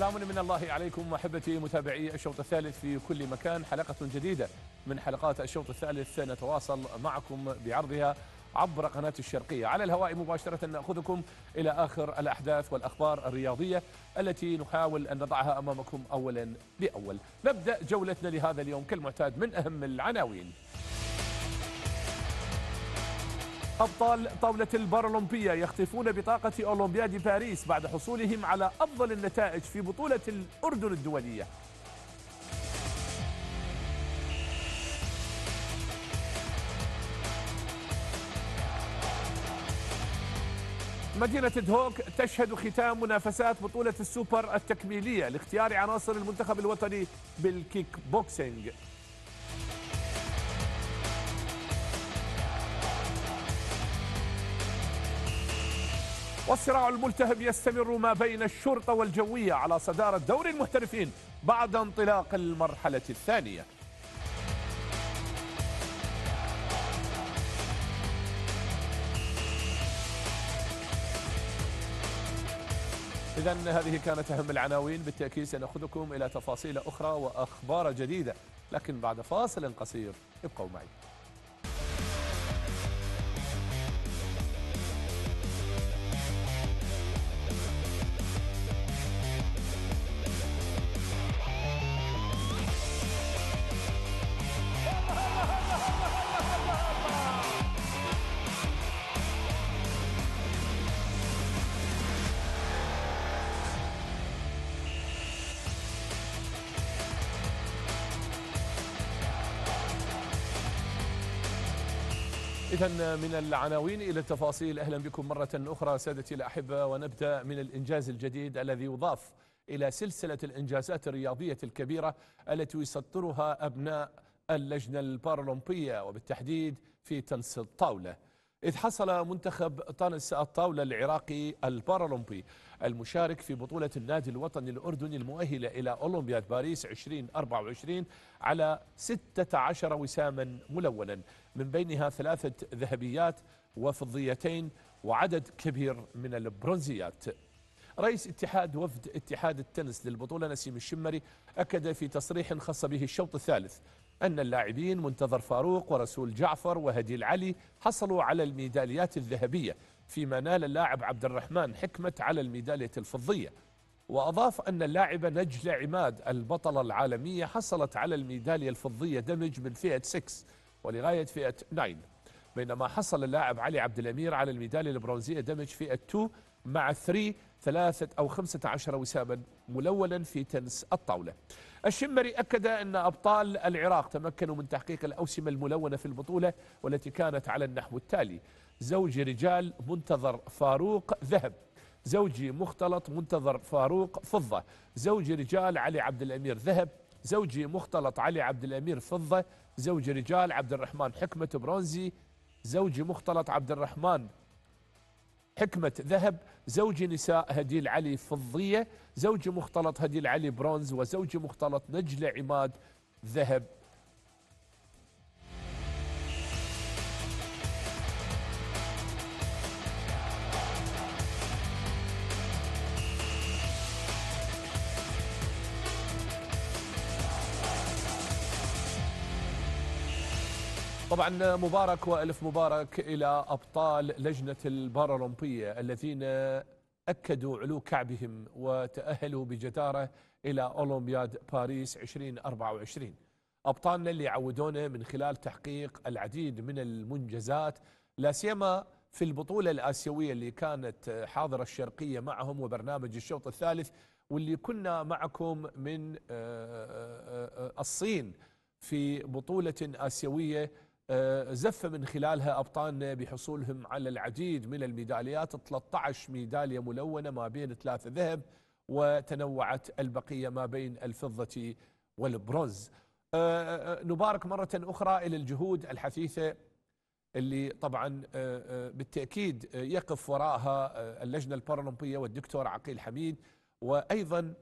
سلام من الله عليكم احبتي متابعي الشوط الثالث في كل مكان حلقه جديده من حلقات الشوط الثالث نتواصل معكم بعرضها عبر قناة الشرقية على الهواء مباشرة نأخذكم إلى آخر الأحداث والأخبار الرياضية التي نحاول أن نضعها أمامكم أولا بأول نبدأ جولتنا لهذا اليوم كالمعتاد من أهم العناوين أبطال طاولة البارالمبية يختفون بطاقة أولمبياد باريس بعد حصولهم على أفضل النتائج في بطولة الأردن الدولية مدينة دهوك تشهد ختام منافسات بطولة السوبر التكميلية لاختيار عناصر المنتخب الوطني بالكيك بوكسينج والصراع الملتهب يستمر ما بين الشرطة والجوية على صدارة دور المحترفين بعد انطلاق المرحلة الثانية إذا هذه كانت أهم العناوين بالتأكيد سنأخذكم إلى تفاصيل أخرى وأخبار جديدة لكن بعد فاصل قصير ابقوا معي إذا من العناوين إلى التفاصيل أهلا بكم مرة أخرى سادتي الأحبة ونبدأ من الإنجاز الجديد الذي يضاف إلى سلسلة الإنجازات الرياضية الكبيرة التي يسطرها أبناء اللجنة البارالمبية وبالتحديد في تنس الطاولة إذ حصل منتخب تنس الطاولة العراقي البارالمبي المشارك في بطولة النادي الوطني الأردني المؤهلة إلى أولمبياد باريس 2024 على 16 وساما ملونا من بينها ثلاثة ذهبيات وفضيتين وعدد كبير من البرونزيات رئيس اتحاد وفد اتحاد التنس للبطولة نسيم الشمري أكد في تصريح خص به الشوط الثالث أن اللاعبين منتظر فاروق ورسول جعفر وهدي العلي حصلوا على الميداليات الذهبية فيما نال اللاعب عبد الرحمن حكمة على الميدالية الفضية وأضاف أن اللاعبة نجلة عماد البطلة العالمية حصلت على الميدالية الفضية دمج من فئة 6 ولغاية فئة 9 بينما حصل اللاعب علي عبد الأمير على الميدالية البرونزية دمج فئة 2 مع 3 ثلاثة أو خمسة عشر وساما ملولا في تنس الطاولة الشمري أكد أن أبطال العراق تمكنوا من تحقيق الأوسمة الملونة في البطولة والتي كانت على النحو التالي زوج رجال منتظر فاروق ذهب زوجي مختلط منتظر فاروق فضة زوج رجال علي عبد الأمير ذهب زوجي مختلط علي عبد الأمير فضة زوج رجال عبد الرحمن حكمة برونزي زوجي مختلط عبد الرحمن حكمة ذهب زوج نساء هديل علي فضية زوج مختلط هديل علي برونز وزوج مختلط نجلة عماد ذهب طبعا مبارك والف مبارك الى ابطال لجنه البارالمبيه الذين اكدوا علو كعبهم وتاهلوا بجداره الى اولمبياد باريس 2024 ابطالنا اللي عودونا من خلال تحقيق العديد من المنجزات لا سيما في البطوله الاسيويه اللي كانت حاضره الشرقيه معهم وبرنامج الشوط الثالث واللي كنا معكم من آه، آه، آه، الصين في بطوله اسيويه آه، زف من خلالها أبطالنا بحصولهم على العديد من الميداليات 13 ميدالية ملونة ما بين ثلاثة ذهب وتنوعت البقية ما بين الفضة والبرونز آه، آه، نبارك مرة أخرى إلى الجهود الحثيثة اللي طبعا بالتأكيد يقف وراءها اللجنة البارالمبية والدكتور عقيل حميد وأيضا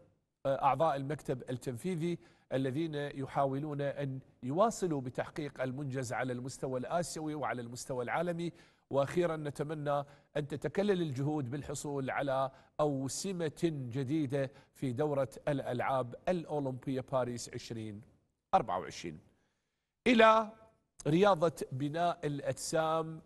أعضاء المكتب التنفيذي الذين يحاولون أن يواصلوا بتحقيق المنجز على المستوى الآسيوي وعلى المستوى العالمي واخيرا نتمنى ان تتكلل الجهود بالحصول على اوسمه جديده في دوره الالعاب الاولمبيه باريس 2024. الى رياضه بناء الاجسام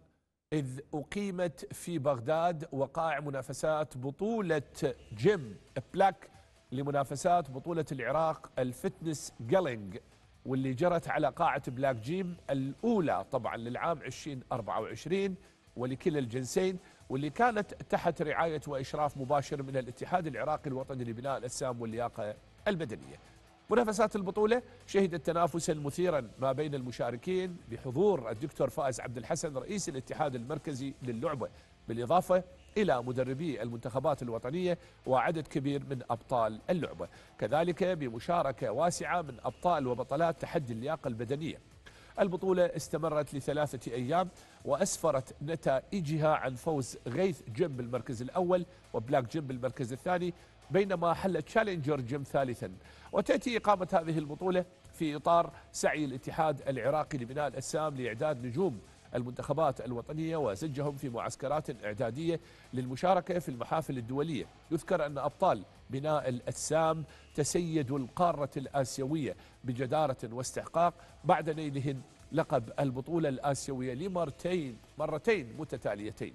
اذ اقيمت في بغداد وقائع منافسات بطوله جيم بلاك لمنافسات بطولة العراق الفتنس جالينج واللي جرت على قاعة بلاك جيم الأولى طبعا للعام 2024 ولكلا الجنسين واللي كانت تحت رعاية وإشراف مباشر من الاتحاد العراقي الوطني لبناء الأجسام واللياقة البدنية منافسات البطولة شهدت تنافسا مثيرا ما بين المشاركين بحضور الدكتور فائز عبد الحسن رئيس الاتحاد المركزي للعبة بالإضافة إلى مدربي المنتخبات الوطنية وعدد كبير من أبطال اللعبة كذلك بمشاركة واسعة من أبطال وبطلات تحدي اللياقة البدنية البطولة استمرت لثلاثة أيام وأسفرت نتائجها عن فوز غيث جيم بالمركز الأول وبلاك جيم بالمركز الثاني بينما حل تشالنجر جيم ثالثا وتأتي إقامة هذه البطولة في إطار سعي الاتحاد العراقي لبناء الأسام لإعداد نجوم المنتخبات الوطنية وزجهم في معسكرات إعدادية للمشاركة في المحافل الدولية يذكر أن أبطال بناء الأجسام تسيدوا القارة الآسيوية بجدارة واستحقاق بعد نيلهم لقب البطولة الآسيوية لمرتين مرتين متتاليتين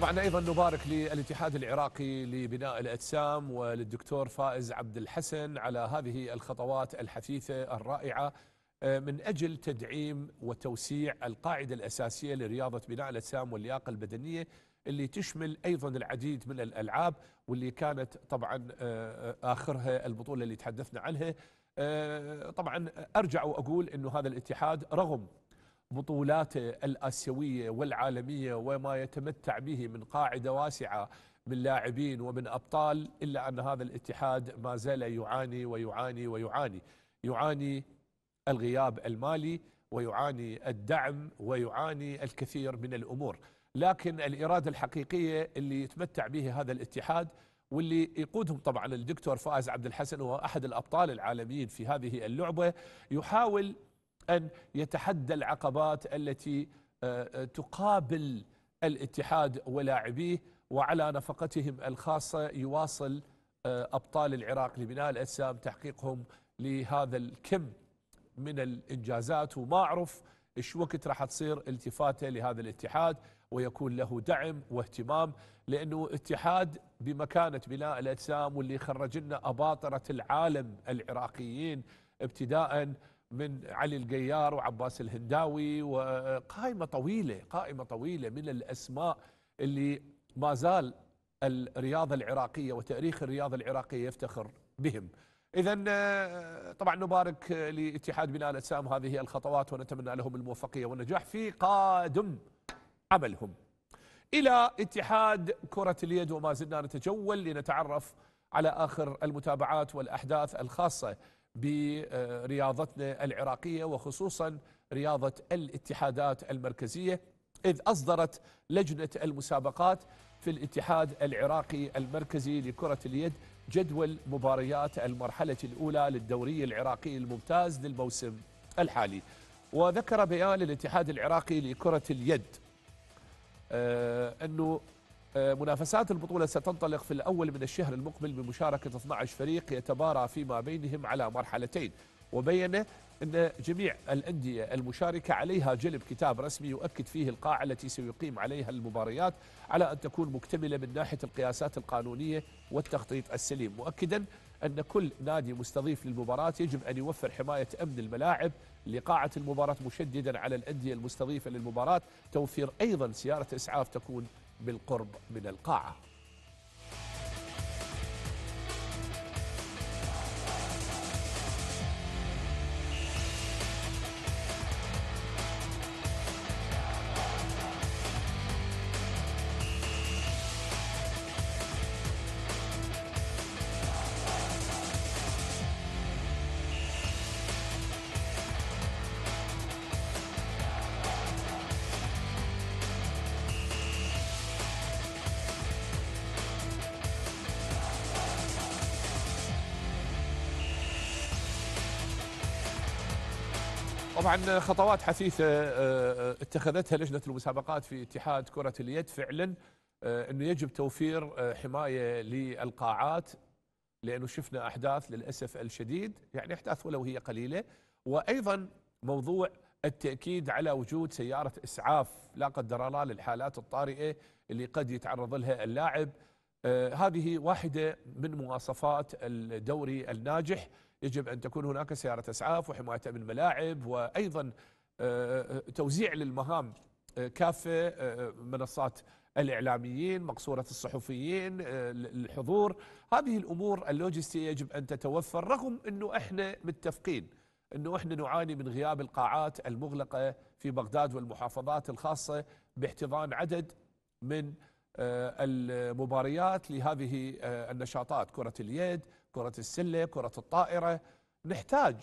طبعا ايضا نبارك للاتحاد العراقي لبناء الاجسام وللدكتور فائز عبد الحسن على هذه الخطوات الحثيثه الرائعه آه، من اجل تدعيم وتوسيع القاعده الاساسيه لرياضه بناء الاجسام واللياقه البدنيه اللي تشمل ايضا العديد من الالعاب واللي كانت طبعا آه، آه، اخرها البطوله اللي تحدثنا عنها طبعا ارجع واقول انه هذا الاتحاد رغم بطولاته الآسيوية والعالمية وما يتمتع به من قاعدة واسعة من لاعبين ومن أبطال إلا أن هذا الاتحاد ما زال يعاني ويعاني ويعاني يعاني الغياب المالي ويعاني الدعم ويعاني الكثير من الأمور لكن الإرادة الحقيقية اللي يتمتع به هذا الاتحاد واللي يقودهم طبعا الدكتور فائز عبد الحسن وهو أحد الأبطال العالميين في هذه اللعبة يحاول أن يتحدى العقبات التي آه، آه، تقابل الاتحاد ولاعبيه وعلى نفقتهم الخاصة يواصل آه، أبطال العراق لبناء الأجسام تحقيقهم لهذا الكم من الإنجازات وما أعرف إيش وقت راح تصير التفاتة لهذا الاتحاد ويكون له دعم واهتمام لأنه اتحاد بمكانة بناء الأجسام واللي خرج لنا أباطرة العالم العراقيين ابتداءً من علي الجيار وعباس الهنداوي وقائمة طويلة قائمة طويلة من الأسماء اللي ما زال الرياضة العراقية وتاريخ الرياضة العراقية يفتخر بهم إذا آه، طبعا نبارك لاتحاد بناء الأجسام هذه الخطوات ونتمنى لهم الموفقية والنجاح في قادم عملهم إلى اتحاد كرة اليد وما زلنا نتجول لنتعرف على آخر المتابعات والأحداث الخاصة برياضتنا العراقية وخصوصا رياضة الاتحادات المركزية إذ أصدرت لجنة المسابقات في الاتحاد العراقي المركزي لكرة اليد جدول مباريات المرحلة الأولى للدوري العراقي الممتاز للموسم الحالي وذكر بيان الاتحاد العراقي لكرة اليد آه، أنه آه، منافسات البطولة ستنطلق في الأول من الشهر المقبل بمشاركة 12 فريق يتبارى فيما بينهم على مرحلتين وبين أن جميع الأندية المشاركة عليها جلب كتاب رسمي يؤكد فيه القاعة التي سيقيم عليها المباريات على أن تكون مكتملة من ناحية القياسات القانونية والتخطيط السليم مؤكدا أن كل نادي مستضيف للمباراة يجب أن يوفر حماية أمن الملاعب لقاعة المباراة مشددا على الأندية المستضيفة للمباراة توفير أيضا سيارة إسعاف تكون بالقرب من القاعة طبعا خطوات حثيثه آه، آه، اتخذتها لجنه المسابقات في اتحاد كره اليد فعلا آه، انه يجب توفير حمايه للقاعات لانه شفنا احداث للاسف الشديد يعني احداث ولو هي قليله وايضا موضوع التاكيد على وجود سياره اسعاف لا قدر الله للحالات الطارئه اللي قد يتعرض لها اللاعب هذه واحده من مواصفات الدوري الناجح يجب أن تكون هناك سيارة إسعاف وحماية من الملاعب وأيضا آه، آه، توزيع للمهام آه، كافة منصات الإعلاميين مقصورة الصحفيين الحضور هذه الأمور اللوجستية يجب أن تتوفر رغم أنه إحنا متفقين أنه إحنا نعاني من غياب القاعات المغلقة في بغداد والمحافظات الخاصة باحتضان عدد من المباريات لهذه النشاطات كرة اليد كرة السلة كرة الطائرة نحتاج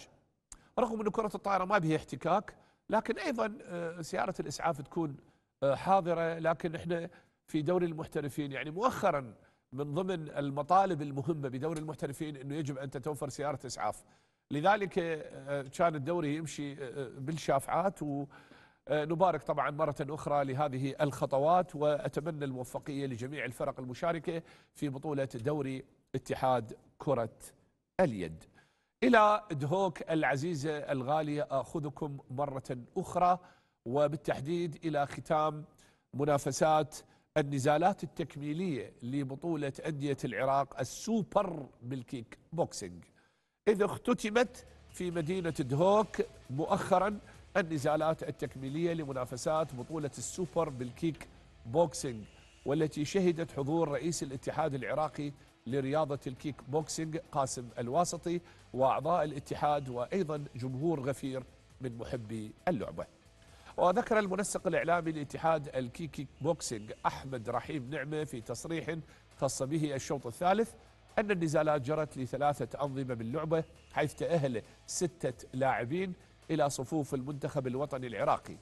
رغم أن كرة الطائرة ما بها احتكاك لكن أيضا آه، سيارة الإسعاف تكون آه، حاضرة لكن إحنا في دوري المحترفين يعني مؤخرا من ضمن المطالب المهمة بدوري المحترفين أنه يجب أن تتوفر سيارة إسعاف لذلك آه، كان الدوري يمشي بالشافعات و آه، نبارك طبعا مرة أخرى لهذه الخطوات وأتمنى الموفقية لجميع الفرق المشاركة في بطولة دوري اتحاد كرة اليد إلى دهوك العزيزة الغالية أخذكم مرة أخرى وبالتحديد إلى ختام منافسات النزالات التكميلية لبطولة أندية العراق السوبر بالكيك بوكسينج إذ اختتمت في مدينة دهوك مؤخراً النزالات التكميلية لمنافسات بطولة السوبر بالكيك بوكسينج والتي شهدت حضور رئيس الاتحاد العراقي لرياضة الكيك بوكسينج قاسم الواسطي وأعضاء الاتحاد وأيضا جمهور غفير من محبي اللعبة وذكر المنسق الإعلامي لاتحاد الكيك بوكسينج أحمد رحيم نعمة في تصريح خص به الشوط الثالث أن النزالات جرت لثلاثة أنظمة باللعبة حيث تأهل ستة لاعبين إلى صفوف المنتخب الوطني العراقي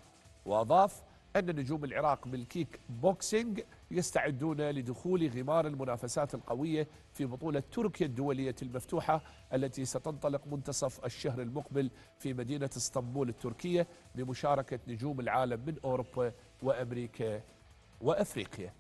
وأضاف أن نجوم العراق بالكيك بوكسينج يستعدون لدخول غمار المنافسات القوية في بطولة تركيا الدولية المفتوحة التي ستنطلق منتصف الشهر المقبل في مدينة اسطنبول التركية بمشاركة نجوم العالم من أوروبا وأمريكا وأفريقيا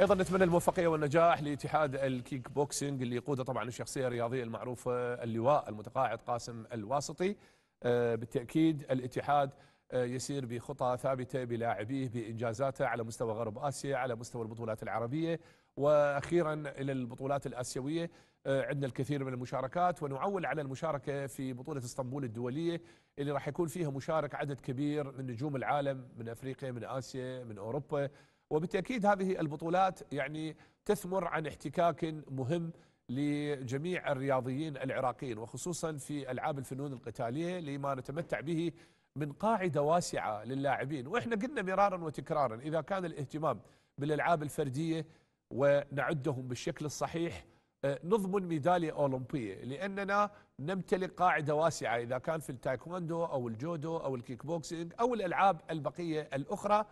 ايضا نتمنى الموفقيه والنجاح لاتحاد الكيك بوكسينج اللي يقوده طبعا الشخصيه الرياضيه المعروفه اللواء المتقاعد قاسم الواسطي آه، بالتاكيد الاتحاد آه، يسير بخطى ثابته بلاعبيه بانجازاته على مستوى غرب اسيا على مستوى البطولات العربيه واخيرا الى البطولات الاسيويه آه، عندنا الكثير من المشاركات ونعول على المشاركه في بطوله اسطنبول الدوليه اللي راح يكون فيها مشارك عدد كبير من نجوم العالم من افريقيا من اسيا من اوروبا وبالتأكيد هذه البطولات يعني تثمر عن احتكاك مهم لجميع الرياضيين العراقيين وخصوصا في ألعاب الفنون القتالية لما نتمتع به من قاعدة واسعة للاعبين وإحنا قلنا مرارا وتكرارا إذا كان الاهتمام بالألعاب الفردية ونعدهم بالشكل الصحيح آه، نضمن ميدالية أولمبية لأننا نمتلك قاعدة واسعة إذا كان في التايكوندو أو الجودو أو الكيك بوكسينج أو الألعاب البقية الأخرى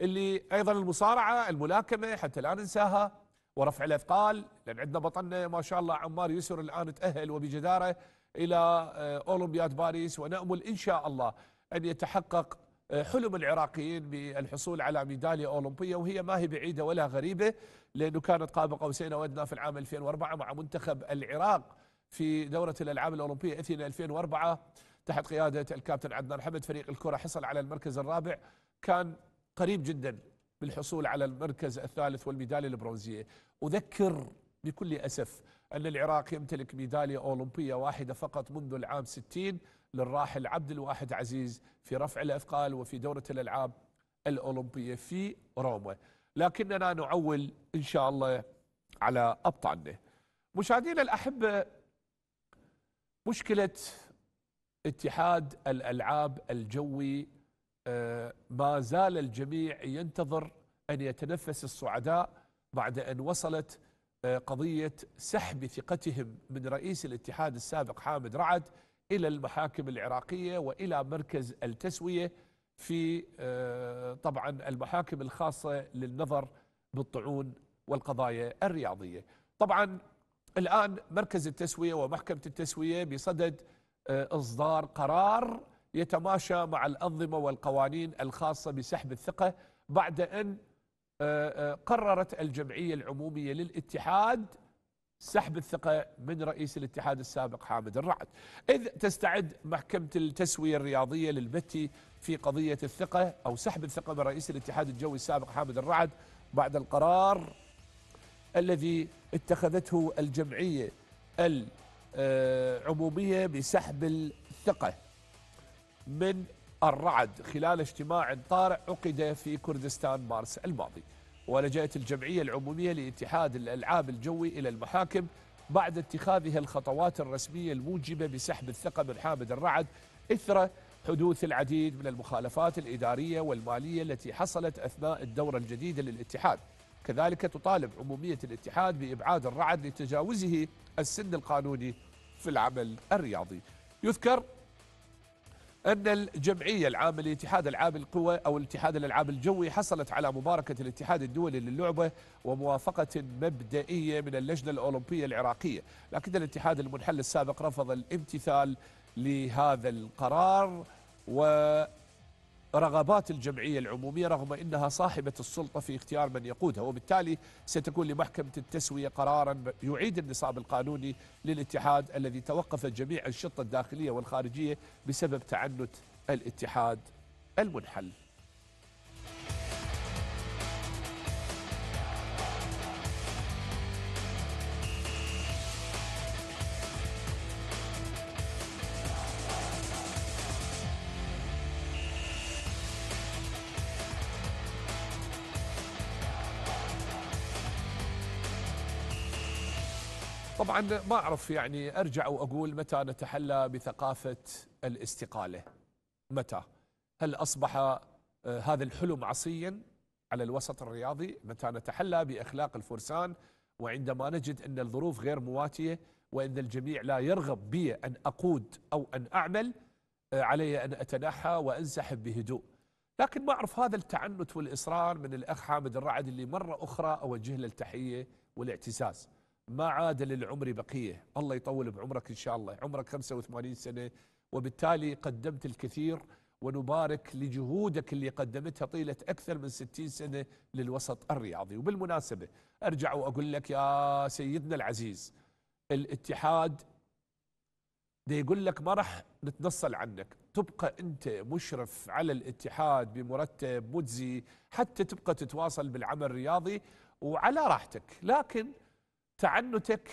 اللي ايضا المصارعه الملاكمه حتى لا ننساها ورفع الاثقال لان عندنا بطلنا ما شاء الله عمار يسر الان تاهل وبجداره الى آه، اولمبياد باريس ونامل ان شاء الله ان يتحقق آه، حلم العراقيين بالحصول على ميداليه اولمبيه وهي ما هي بعيده ولا غريبه لانه كانت قاب قوسين او ادنى في العام 2004 مع منتخب العراق في دوره الالعاب الاولمبيه اثينا 2004 تحت قياده الكابتن عدنان حمد فريق الكره حصل على المركز الرابع كان قريب جدا بالحصول على المركز الثالث والميداليه البرونزيه اذكر بكل اسف ان العراق يمتلك ميداليه اولمبيه واحده فقط منذ العام 60 للراحل عبد الواحد عزيز في رفع الاثقال وفي دوره الالعاب الاولمبيه في روما لكننا نعول ان شاء الله على ابطالنا مشاهدينا الاحبه مشكله اتحاد الالعاب الجوي آه، ما زال الجميع ينتظر أن يتنفس الصعداء بعد أن وصلت آه، قضية سحب ثقتهم من رئيس الاتحاد السابق حامد رعد إلى المحاكم العراقية وإلى مركز التسوية في آه، طبعا المحاكم الخاصة للنظر بالطعون والقضايا الرياضية طبعا الآن مركز التسوية ومحكمة التسوية بصدد إصدار قرار يتماشى مع الأنظمة والقوانين الخاصة بسحب الثقة بعد أن آه، آه، قررت الجمعية العمومية للاتحاد سحب الثقة من رئيس الاتحاد السابق حامد الرعد إذ تستعد محكمة التسوية الرياضية للبتي في قضية الثقة أو سحب الثقة من رئيس الاتحاد الجوي السابق حامد الرعد بعد القرار الذي اتخذته الجمعية العمومية بسحب الثقة من الرعد خلال اجتماع طارئ عقد في كردستان مارس الماضي ولجأت الجمعية العمومية لاتحاد الألعاب الجوي إلى المحاكم بعد اتخاذها الخطوات الرسمية الموجبة بسحب الثقة من حامد الرعد إثر حدوث العديد من المخالفات الإدارية والمالية التي حصلت أثناء الدورة الجديدة للاتحاد كذلك تطالب عمومية الاتحاد بإبعاد الرعد لتجاوزه السن القانوني في العمل الرياضي يذكر أن الجمعية العامة لاتحاد ألعاب القوى أو الاتحاد الألعاب الجوي حصلت على مباركة الاتحاد الدولي للعبة وموافقة مبدئية من اللجنة الأولمبية العراقية لكن الاتحاد المنحل السابق رفض الامتثال لهذا القرار و رغبات الجمعية العمومية رغم أنها صاحبة السلطة في اختيار من يقودها وبالتالي ستكون لمحكمة التسوية قرارا يعيد النصاب القانوني للاتحاد الذي توقفت جميع الشطة الداخلية والخارجية بسبب تعنت الاتحاد المنحل طبعا ما اعرف يعني ارجع واقول متى نتحلى بثقافه الاستقاله؟ متى؟ هل اصبح آه، هذا الحلم عصيا على الوسط الرياضي؟ متى نتحلى باخلاق الفرسان وعندما نجد ان الظروف غير مواتيه وان الجميع لا يرغب بي ان اقود او ان اعمل آه، علي ان اتنحى وانسحب بهدوء. لكن ما اعرف هذا التعنت والاصرار من الاخ حامد الرعد اللي مره اخرى اوجه له التحيه والاعتزاز. ما عاد للعمر بقية الله يطول بعمرك إن شاء الله عمرك 85 سنة وبالتالي قدمت الكثير ونبارك لجهودك اللي قدمتها طيلة أكثر من 60 سنة للوسط الرياضي وبالمناسبة أرجع وأقول لك يا سيدنا العزيز الاتحاد دي يقول لك ما راح نتنصل عنك تبقى أنت مشرف على الاتحاد بمرتب مجزي حتى تبقى تتواصل بالعمل الرياضي وعلى راحتك لكن تعنتك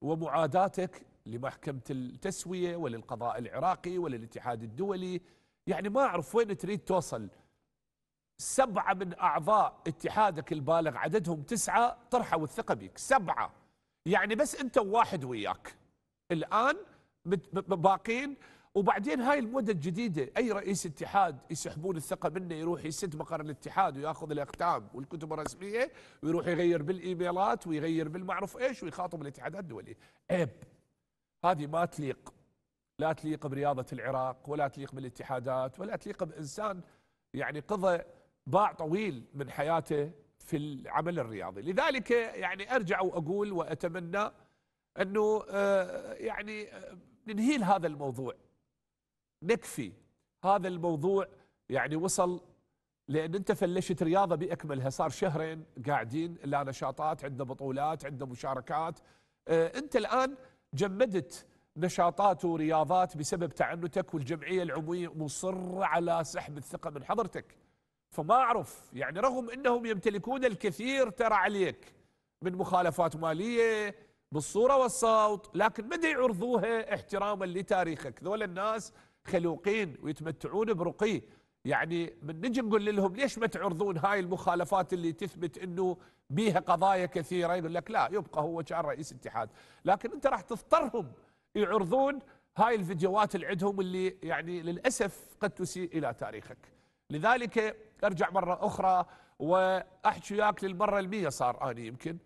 ومعاداتك لمحكمة التسوية وللقضاء العراقي وللاتحاد الدولي يعني ما أعرف وين تريد توصل سبعة من أعضاء اتحادك البالغ عددهم تسعة طرحوا الثقة بك سبعة يعني بس أنت وواحد وياك الآن باقين وبعدين هاي المدة الجديدة أي رئيس اتحاد يسحبون الثقة منه يروح يسد مقر الاتحاد وياخذ الأختام والكتب الرسمية ويروح يغير بالإيميلات ويغير بالمعروف إيش ويخاطب الاتحادات الدولية عيب هذه ما تليق لا تليق برياضة العراق ولا تليق بالاتحادات ولا تليق بإنسان يعني قضى باع طويل من حياته في العمل الرياضي لذلك يعني أرجع وأقول وأتمنى أنه آه، يعني آه، ننهيل هذا الموضوع نكفي هذا الموضوع يعني وصل لان انت فلشت رياضه باكملها صار شهرين قاعدين لا نشاطات عندنا بطولات عندنا مشاركات آه، انت الان جمدت نشاطات ورياضات بسبب تعنتك والجمعيه العموميه مصره على سحب الثقه من حضرتك فما اعرف يعني رغم انهم يمتلكون الكثير ترى عليك من مخالفات ماليه بالصوره والصوت لكن مدى يعرضوها احتراما لتاريخك ذول الناس خلوقين ويتمتعون برقي يعني من نجي نقول لهم ليش ما تعرضون هاي المخالفات اللي تثبت انه بيها قضايا كثيره يقول لك لا يبقى هو كان رئيس اتحاد لكن انت راح تضطرهم يعرضون هاي الفيديوهات اللي عندهم اللي يعني للاسف قد تسيء الى تاريخك لذلك ارجع مره اخرى واحكي وياك للمره المية صار اني يمكن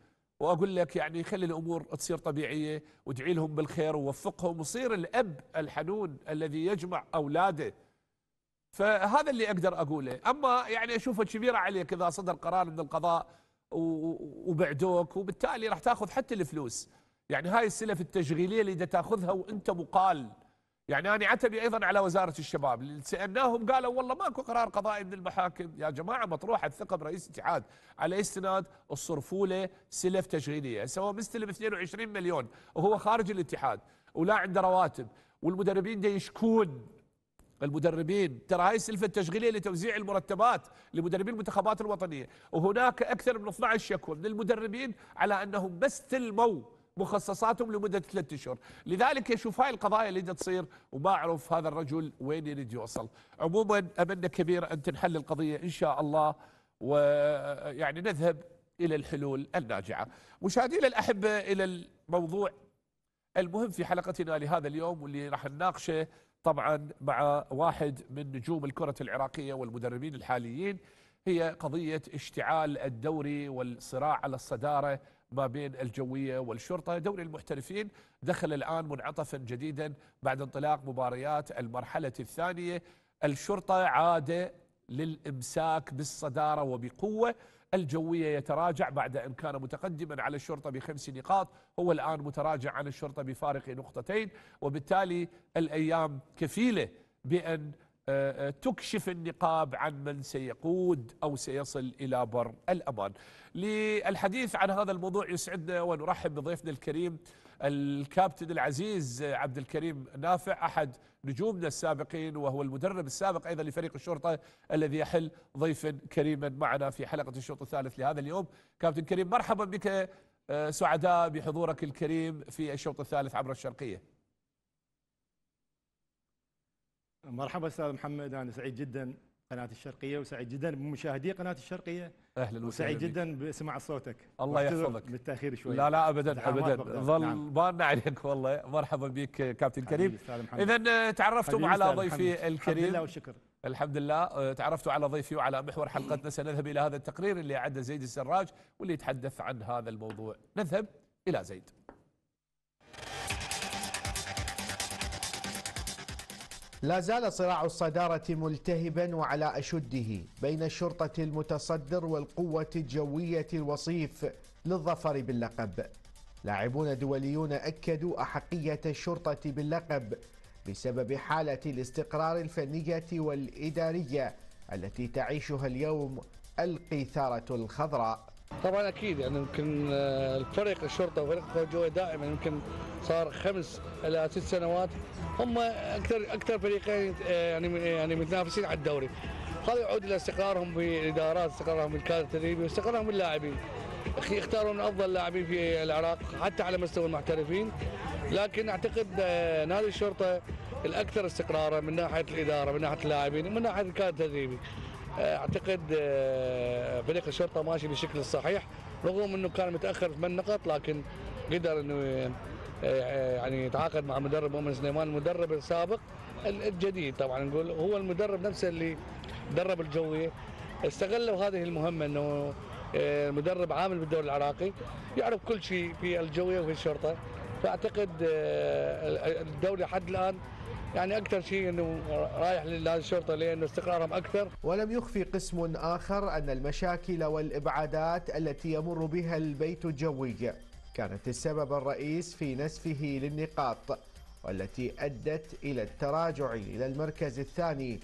واقول لك يعني خلي الامور تصير طبيعيه وادعي لهم بالخير ووفقهم وصير الاب الحنون الذي يجمع اولاده فهذا اللي اقدر اقوله اما يعني اشوفه كبيره عليك اذا صدر قرار من القضاء وبعدوك وبالتالي راح تاخذ حتى الفلوس يعني هاي السلف التشغيليه اللي تاخذها وانت مقال يعني أنا عتبي أيضا على وزارة الشباب سألناهم قالوا والله ماكو قرار قضائي من المحاكم يا جماعة مطروحة الثقة برئيس الاتحاد على استناد الصرفولة له سلف تشغيلية سواء مستلم 22 مليون وهو خارج الاتحاد ولا عنده رواتب والمدربين دي يشكون المدربين ترى هاي السلفة التشغيلية لتوزيع المرتبات لمدربين المنتخبات الوطنية وهناك أكثر من 12 شكوى من المدربين على أنهم ما استلموا مخصصاتهم لمده ثلاثة اشهر، لذلك يشوف هاي القضايا اللي تصير وما اعرف هذا الرجل وين يريد يوصل. عموما املنا كبير ان تنحل القضيه ان شاء الله ويعني نذهب الى الحلول الناجعه. مشاهدينا الاحبه الى الموضوع المهم في حلقتنا لهذا اليوم واللي راح نناقشه طبعا مع واحد من نجوم الكره العراقيه والمدربين الحاليين هي قضيه اشتعال الدوري والصراع على الصداره ما بين الجوية والشرطة دوري المحترفين دخل الآن منعطفا جديدا بعد انطلاق مباريات المرحلة الثانية الشرطة عاد للإمساك بالصدارة وبقوة الجوية يتراجع بعد أن كان متقدما على الشرطة بخمس نقاط هو الآن متراجع عن الشرطة بفارق نقطتين وبالتالي الأيام كفيلة بأن آه، آه، تكشف النقاب عن من سيقود أو سيصل إلى بر الأمان للحديث عن هذا الموضوع يسعدنا ونرحب بضيفنا الكريم الكابتن العزيز عبد الكريم نافع أحد نجومنا السابقين وهو المدرب السابق أيضا لفريق الشرطة الذي يحل ضيفا كريما معنا في حلقة الشوط الثالث لهذا اليوم كابتن كريم مرحبا بك آه، سعداء بحضورك الكريم في الشوط الثالث عبر الشرقية مرحبا استاذ محمد انا سعيد جدا قناه الشرقيه وسعيد جدا بمشاهدي قناه الشرقيه اهلا وسهلا وسعيد جدا بسماع صوتك الله يحفظك بالتاخير شوي لا لا ابدا ابدا ظل نعم. بالنا عليك والله مرحبا بك كابتن كريم اذا آه، تعرفتم على ضيفي الكريم الحمد لله والشكر الحمد لله آه، تعرفتوا على ضيفي وعلى محور حلقتنا سنذهب الى هذا التقرير اللي اعده زيد السراج واللي يتحدث عن هذا الموضوع نذهب الى زيد لا زال صراع الصدارة ملتهبا وعلى أشده بين الشرطة المتصدر والقوة الجوية الوصيف للظفر باللقب لاعبون دوليون أكدوا أحقية الشرطة باللقب بسبب حالة الاستقرار الفنية والإدارية التي تعيشها اليوم القيثارة الخضراء طبعا اكيد يعني يمكن آه، الفريق الشرطه وفريق القوى الجويه دائما يمكن صار خمس الى ست سنوات هم اكثر اكثر فريقين آه، يعني آه، يعني متنافسين على الدوري هذا يعود الى استقرارهم بالادارات استقرارهم بالكادر التدريبي واستقرارهم اللاعبين اختاروا من افضل اللاعبين في العراق حتى على مستوى المحترفين لكن اعتقد آه، نادي الشرطه الاكثر استقرارا من ناحيه الاداره من ناحيه اللاعبين من ناحيه الكادر التدريبي اعتقد فريق الشرطه ماشي بالشكل الصحيح رغم انه كان متاخر ثمان نقط لكن قدر انه يعني يتعاقد مع مدرب مؤمن سليمان المدرب السابق الجديد طبعا نقول هو المدرب نفسه اللي درب الجويه استغلوا هذه المهمه انه آه، مدرب عامل بالدوري العراقي يعرف كل شيء في الجويه وفي الشرطه فاعتقد آه، الدوري حد الان يعني اكثر شيء انه رايح للشرطه لانه استقرارهم اكثر ولم يخفي قسم اخر ان المشاكل والابعادات التي يمر بها البيت الجوي كانت السبب الرئيس في نسفه للنقاط والتي أدت إلى التراجع إلى المركز الثاني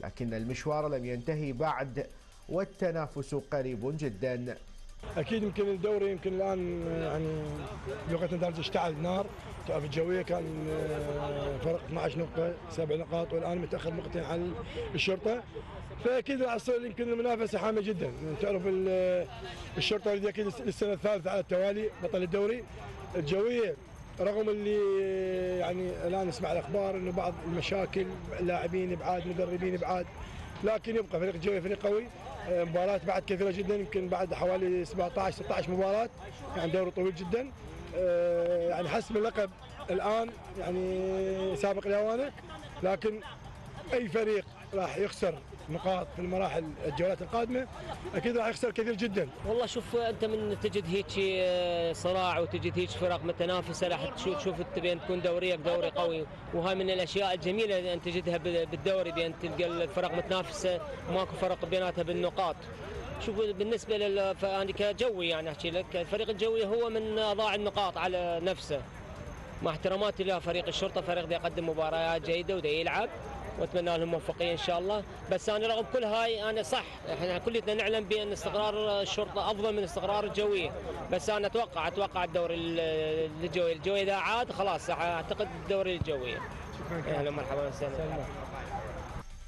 لكن المشوار لم ينتهي بعد والتنافس قريب جدا اكيد يمكن الدوري يمكن الان يعني لغتنا درجه اشتعل نار في الجويه كان آه، فرق 12 نقطه سبع نقاط والان متاخر نقطتين عن الشرطه فاكيد راح تصير يمكن المنافسه حامه جدا يعني تعرف الشرطه ولدي اكيد السنه الثالثه على التوالي بطل الدوري الجويه رغم اللي يعني الان نسمع الاخبار انه بعض المشاكل لاعبين بعاد مدربين بعاد لكن يبقى فريق الجويه فريق قوي مباراة بعد كثيرة جدا يمكن بعد حوالي 17 16 مباراة يعني دوري طويل جدا آه، يعني حسم اللقب الآن يعني سابق لأوانه لكن أي فريق راح يخسر نقاط في المراحل الجولات القادمه اكيد راح يخسر كثير جدا والله شوف انت من تجد هيك آه، صراع وتجد هيك فرق متنافسه راح تشوف تشوف بين تكون دوريك دوري قوي وهاي من الاشياء الجميله ان تجدها بالدوري بان تلقى الفرق متنافسه ماكو فرق بيناتها بالنقاط شوف بالنسبه لل فأني كجوي يعني احكي لك الفريق الجوي هو من اضاع النقاط على نفسه مع احتراماتي لفريق الشرطه فريق يقدم مباريات جيده وده يلعب واتمنى لهم موفقيه ان شاء الله بس انا رغم كل هاي انا صح احنا كلنا نعلم بان استقرار الشرطه افضل من استقرار الجويه بس انا اتوقع اتوقع الدوري الجوي الجوي اذا عاد خلاص اعتقد الدوري الجوي اهلا ومرحبا وسهلا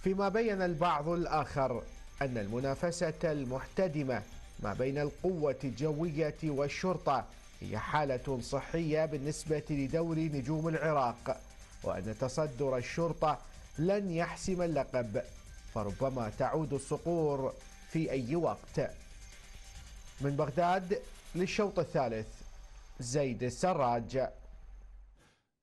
فيما بين البعض الاخر ان المنافسه المحتدمه ما بين القوه الجويه والشرطه هي حاله صحيه بالنسبه لدوري نجوم العراق وأن تصدر الشرطة لن يحسم اللقب فربما تعود الصقور في أي وقت من بغداد للشوط الثالث زيد السراج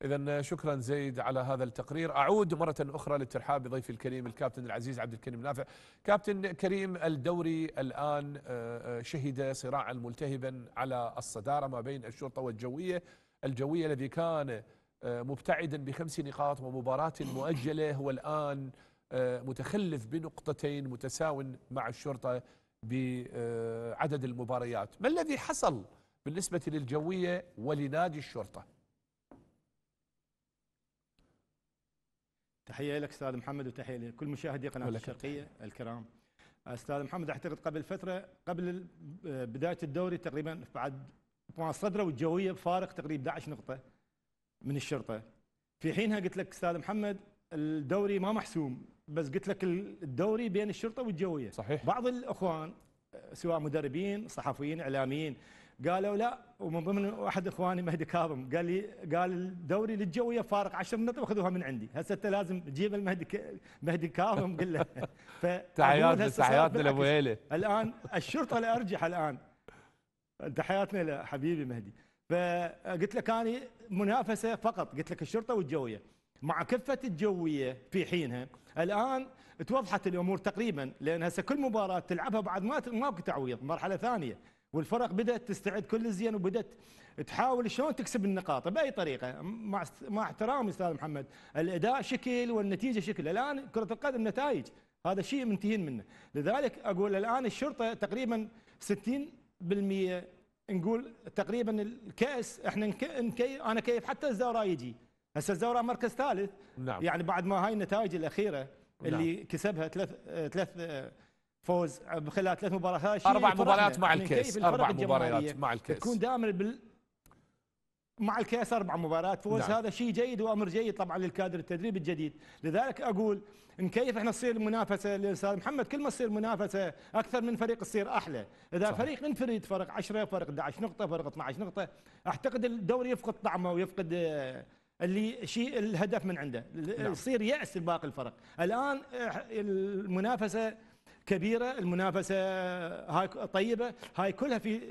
إذا شكرا زيد على هذا التقرير، أعود مرة أخرى للترحاب بضيفي الكريم الكابتن العزيز عبد الكريم نافع. كابتن كريم الدوري الآن آه، آه، شهد صراعا ملتهبا على الصدارة ما بين الشرطة والجوية، الجوية الذي كان مبتعدا بخمس نقاط ومباراة مؤجلة هو الآن آه، متخلف بنقطتين متساو مع الشرطة بعدد المباريات ما الذي حصل بالنسبة للجوية ولنادي الشرطة تحية لك أستاذ محمد وتحية لكل مشاهدي قناة الشرقية الكرام أستاذ محمد أعتقد قبل فترة قبل بداية الدوري تقريبا بعد ما صدروا الجوية بفارق تقريبا 11 نقطة من الشرطه في حينها قلت لك استاذ محمد الدوري ما محسوم بس قلت لك الدوري بين الشرطه والجويه صحيح بعض الاخوان سواء مدربين صحفيين اعلاميين قالوا لا ومن ضمن احد اخواني مهدي كاظم قال لي قال الدوري للجويه فارق 10 نقط وخذوها من عندي هسه انت لازم تجيب المهدي مهدي كاظم قل له تحياتنا تحياتنا لابو هيله الان الشرطه الارجح الان تحياتنا لحبيبي مهدي فقلت لك انا منافسه فقط قلت لك الشرطه والجويه مع كفه الجويه في حينها الان توضحت الامور تقريبا لان هسه كل مباراه تلعبها بعد ما ماكو تعويض مرحله ثانيه والفرق بدات تستعد كل زين وبدات تحاول شلون تكسب النقاط باي طريقه مع مع احترامي استاذ محمد الاداء شكل والنتيجه شكل الان كره القدم نتائج هذا شيء منتهين منه لذلك اقول الان الشرطه تقريبا 60% نقول تقريبا الكاس احنا نكي نكي انا كيف حتى الزوراء يجي هسه الزوراء مركز ثالث نعم. يعني بعد ما هاي النتائج الاخيره اللي نعم. كسبها ثلاث ثلاث فوز خلال ثلاث مباريات يعني اربع مباريات مع الكاس اربع مباريات مع الكاس تكون دائما بال مع الكاس اربع مباريات فوز نعم. هذا شيء جيد وامر جيد طبعا للكادر التدريب الجديد لذلك اقول نكيف احنا تصير المنافسه للاستاذ محمد كل ما تصير منافسه اكثر من فريق تصير احلى اذا صح. فريق انفريد فرق 10 فرق 11 نقطه فرق 12 نقطه اعتقد الدوري يفقد طعمه ويفقد آه، اللي شيء الهدف من عنده نعم. يصير ياس باقي الفرق الان آه، المنافسه كبيره المنافسه هاي طيبه هاي كلها في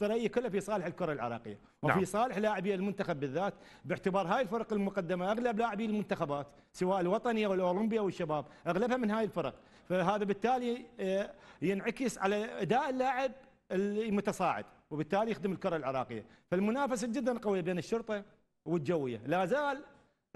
برايي كلها في صالح الكره العراقيه وفي نعم. صالح لاعبي المنتخب بالذات باعتبار هاي الفرق المقدمه اغلب لاعبي المنتخبات سواء الوطنيه والاولمبيه والشباب اغلبها من هاي الفرق فهذا بالتالي آه، ينعكس على اداء اللاعب المتصاعد وبالتالي يخدم الكره العراقيه فالمنافسه جدا قويه بين الشرطه والجويه لا زال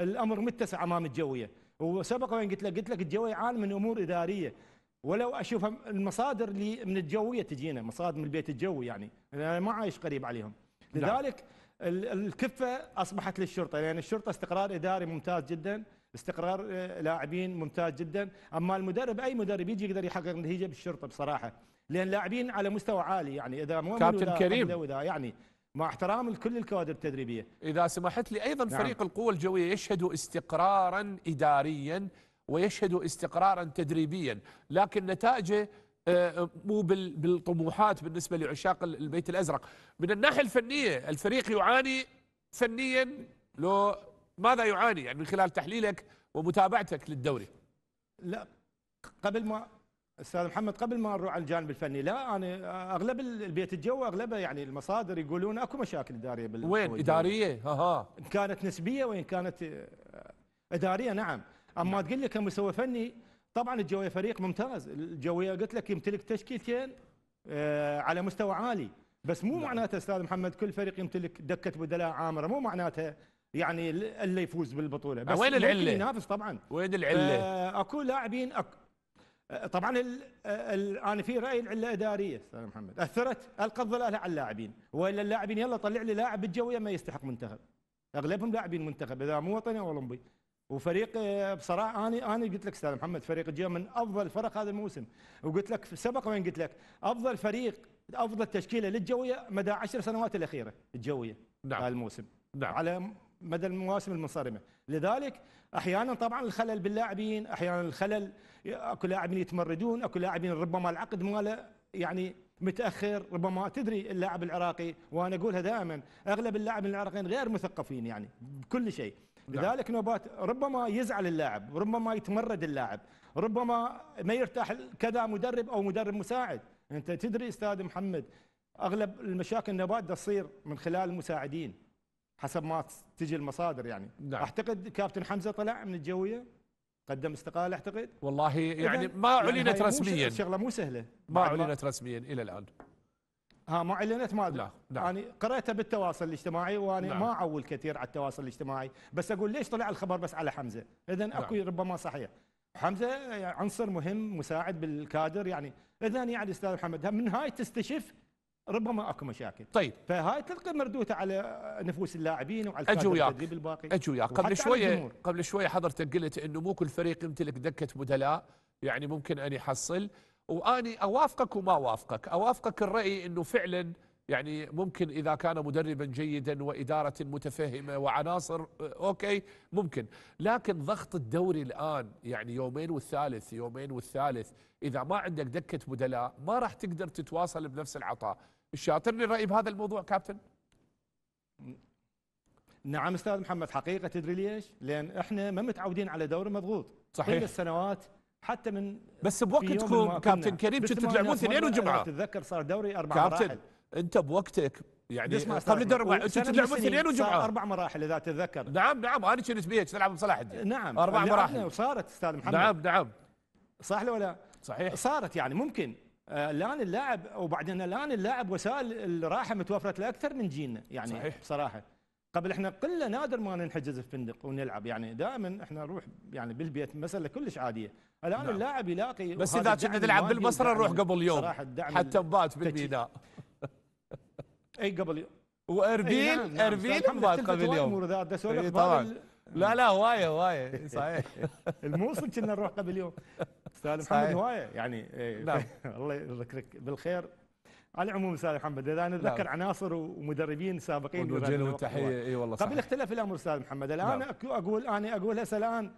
الامر متسع امام الجويه وسبق وين قلت لك قلت لك الجوي يعاني من امور اداريه ولو اشوف المصادر اللي من الجويه تجينا مصادر من البيت الجوي يعني انا ما عايش قريب عليهم نعم. لذلك الكفه اصبحت للشرطه لان يعني الشرطه استقرار اداري ممتاز جدا استقرار آه، لاعبين ممتاز جدا اما المدرب اي مدرب يجي يقدر يحقق نتيجه بالشرطه بصراحه لان لاعبين على مستوى عالي يعني اذا مو كابتن كريم اذا يعني مع احترام لكل الكوادر التدريبيه اذا سمحت لي ايضا نعم. فريق القوه الجويه يشهد استقرارا اداريا ويشهد استقرارا تدريبيا لكن نتائجه آه، آه، مو بالطموحات بالنسبة لعشاق البيت الأزرق من الناحية الفنية الفريق يعاني فنيا لو ماذا يعاني يعني من خلال تحليلك ومتابعتك للدوري لا قبل ما استاذ محمد قبل ما نروح على الجانب الفني لا انا اغلب البيت الجو اغلبها يعني المصادر يقولون اكو مشاكل اداريه بال وين اداريه ها ها ان كانت نسبيه وان كانت آه، اداريه نعم اما نعم. تقول لي كمستوى فني طبعا الجويه فريق ممتاز الجويه قلت لك يمتلك تشكيلتين آه، على مستوى عالي بس مو نعم. معناته استاذ محمد كل فريق يمتلك دكه بدلاء عامره مو معناته يعني اللي يفوز بالبطوله بس وين العله ينافس طبعا وين العله آه، اكو لاعبين أك... آه، طبعا ال... ال... انا في راي العله اداريه استاذ محمد اثرت القى على اللاعبين والا اللاعبين يلا طلع لي لاعب بالجويه ما يستحق منتخب اغلبهم لاعبين منتخب اذا مو وطني او اولمبي وفريق آه، بصراحه انا انا قلت لك استاذ محمد فريق الجيرة من افضل فرق هذا الموسم وقلت لك سبق وين قلت لك افضل فريق افضل تشكيله للجويه مدى عشر سنوات الاخيره الجويه نعم. هذا الموسم نعم. على مدى المواسم المنصرمه لذلك احيانا طبعا الخلل باللاعبين احيانا الخلل اكو لاعبين يتمردون اكو لاعبين ربما العقد ماله يعني متاخر ربما تدري اللاعب العراقي وانا اقولها دائما اغلب اللاعبين العراقيين غير مثقفين يعني بكل شيء نعم. لذلك نوبات ربما يزعل اللاعب ربما يتمرد اللاعب ربما ما يرتاح كذا مدرب او مدرب مساعد انت تدري استاذ محمد اغلب المشاكل نوبات تصير من خلال المساعدين حسب ما تجي المصادر يعني نعم. اعتقد كابتن حمزه طلع من الجويه قدم استقاله اعتقد والله يعني ما يعني اعلنت يعني رسميا الشغله مو سهله ما اعلنت رسميا الى الان ها اعلنت ما ادري لا. يعني قراتها بالتواصل الاجتماعي وانا ما اعول كثير على التواصل الاجتماعي بس اقول ليش طلع الخبر بس على حمزه اذا اكو ربما صحيح حمزه عنصر مهم مساعد بالكادر يعني اذا يعني استاذ محمد من هاي تستشف ربما اكو مشاكل طيب فهاي تلقى مردوته على نفوس اللاعبين وعلى الكادر التدريب الباقي اجو وياك قبل شويه قبل شويه حضرتك قلت انه مو كل فريق يمتلك دكه بدلاء يعني ممكن ان يحصل واني اوافقك وما اوافقك، اوافقك الراي انه فعلا يعني ممكن اذا كان مدربا جيدا واداره متفهمه وعناصر اوكي ممكن، لكن ضغط الدوري الان يعني يومين والثالث يومين والثالث، اذا ما عندك دكه بدلاء ما راح تقدر تتواصل بنفس العطاء، شاطرني الراي بهذا الموضوع كابتن؟ نعم استاذ محمد حقيقه تدري ليش؟ لان احنا ما متعودين على دوري مضغوط صحيح كل السنوات حتى من بس بوقتكم كابتن كريم كنتوا تلعبون اثنين وجمعه تتذكر صار دوري اربع كابتن مراحل. انت بوقتك يعني قبل الدوري كنتوا تلعبون اثنين وجمعه اربع مراحل اذا تتذكر نعم نعم انا كنت بيها كنت العب صلاح الدين نعم اربع مراحل وصارت استاذ محمد نعم نعم صح ولا لا؟ صحيح صارت يعني ممكن آه، الان اللاعب وبعدين الان اللاعب وسائل الراحه متوفره لاكثر من جيلنا يعني صحيح بصراحه قبل احنا قله نادر ما ننحجز الفندق ونلعب يعني دائما احنا نروح يعني بالبيت مساله كلش عاديه الان نعم. اللاعب يلاقي بس اذا كنا نلعب بالبصره نروح قبل يوم حتى بات بالبيداء اي قبل يوم واربيل نعم, نعم. اربيل بات قبل يوم لا لا هوايه هوايه صحيح الموصل كنا نروح قبل يوم استاذ محمد هوايه يعني نعم. الله يذكرك بالخير على العموم استاذ محمد اذا انا نعم. اتذكر عناصر ومدربين سابقين ونوجه لهم تحيه اي والله صح قبل اختلف الامر استاذ محمد الان نعم. اقول انا اقول هسه الان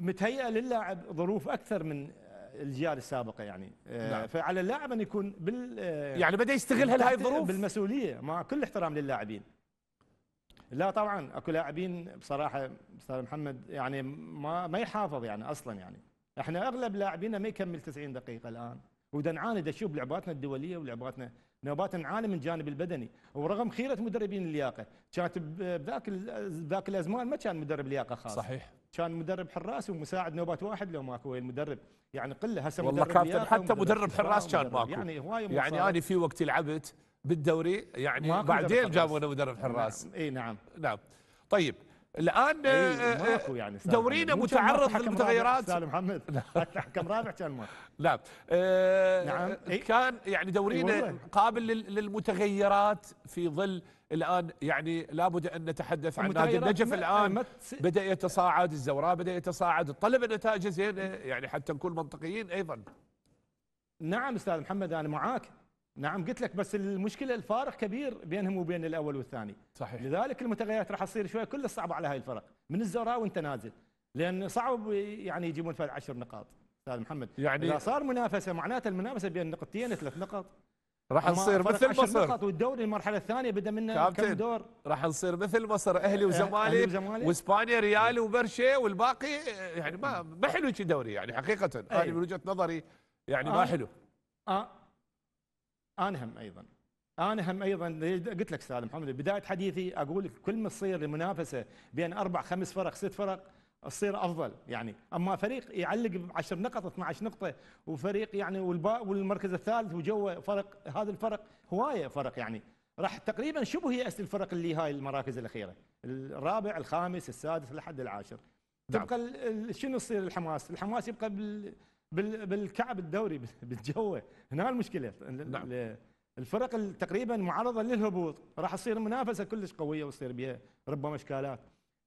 متهيئه للاعب ظروف اكثر من الاجيال السابقه يعني آه، نعم. فعلى اللاعب ان يكون بال آه، يعني بدا يستغل هاي الظروف بالمسؤوليه مع كل احترام للاعبين لا طبعا اكو لاعبين بصراحه استاذ محمد يعني ما ما يحافظ يعني اصلا يعني احنا اغلب لاعبينا ما يكمل 90 دقيقه الان ودنعاني نعاند اشوف لعباتنا الدوليه ولعباتنا نوبات نعاني من جانب البدني ورغم خيره مدربين اللياقه كانت بذاك بذاك الازمان ما كان مدرب لياقه خاص صحيح كان مدرب حراس ومساعد نوبات واحد لو ماكو المدرب يعني قله هسه والله كابتن حتى مدرب, حراس كان ماكو يعني هواي يعني انا في وقت لعبت بالدوري يعني بعدين جابوا مدرب حراس نعم. اي نعم نعم طيب الان آه، ماكو آه، يعني دورينا متعرض للمتغيرات سالم محمد حكم رابع كان ما لا آه نعم آه، كان يعني دورينا أيوة، قابل للمتغيرات في ظل الان يعني لابد ان نتحدث عن نادي النجف الان بدا يتصاعد الزوراء بدا يتصاعد طلب نتائج زينه يعني حتى نكون منطقيين ايضا نعم استاذ محمد انا معاك نعم قلت لك بس المشكله الفارق كبير بينهم وبين الاول والثاني صحيح لذلك المتغيرات راح تصير شويه كلها صعبه على هاي الفرق من الزهراء وانت نازل لان صعب يعني يجيبون فرق عشر نقاط استاذ محمد يعني اذا صار منافسه معناته المنافسه بين نقطتين ثلاث نقط راح نصير مثل مصر والدوري المرحله الثانيه بدا منه كم دور راح نصير مثل مصر اهلي وزمالك واسبانيا ريال وبرشا والباقي يعني ما ما حلو شي دوري يعني حقيقه انا إيه. من وجهه نظري يعني آه. ما حلو آه. انهم ايضا انهم ايضا قلت لك استاذ محمد بدايه حديثي اقول لك كل ما تصير المنافسه بين اربع خمس فرق ست فرق تصير افضل يعني اما فريق يعلق ب 10 نقط 12 نقطه وفريق يعني والمركز الثالث وجوه فرق هذا الفرق هوايه فرق يعني راح تقريبا شبه يأس الفرق اللي هاي المراكز الاخيره الرابع الخامس السادس لحد العاشر نعم. تبقى شنو يصير الحماس؟ الحماس يبقى بال بالكعب الدوري بالجوه هنا المشكله نعم. الفرق تقريبا معرضه للهبوط راح تصير منافسه كلش قويه وتصير بها ربما اشكالات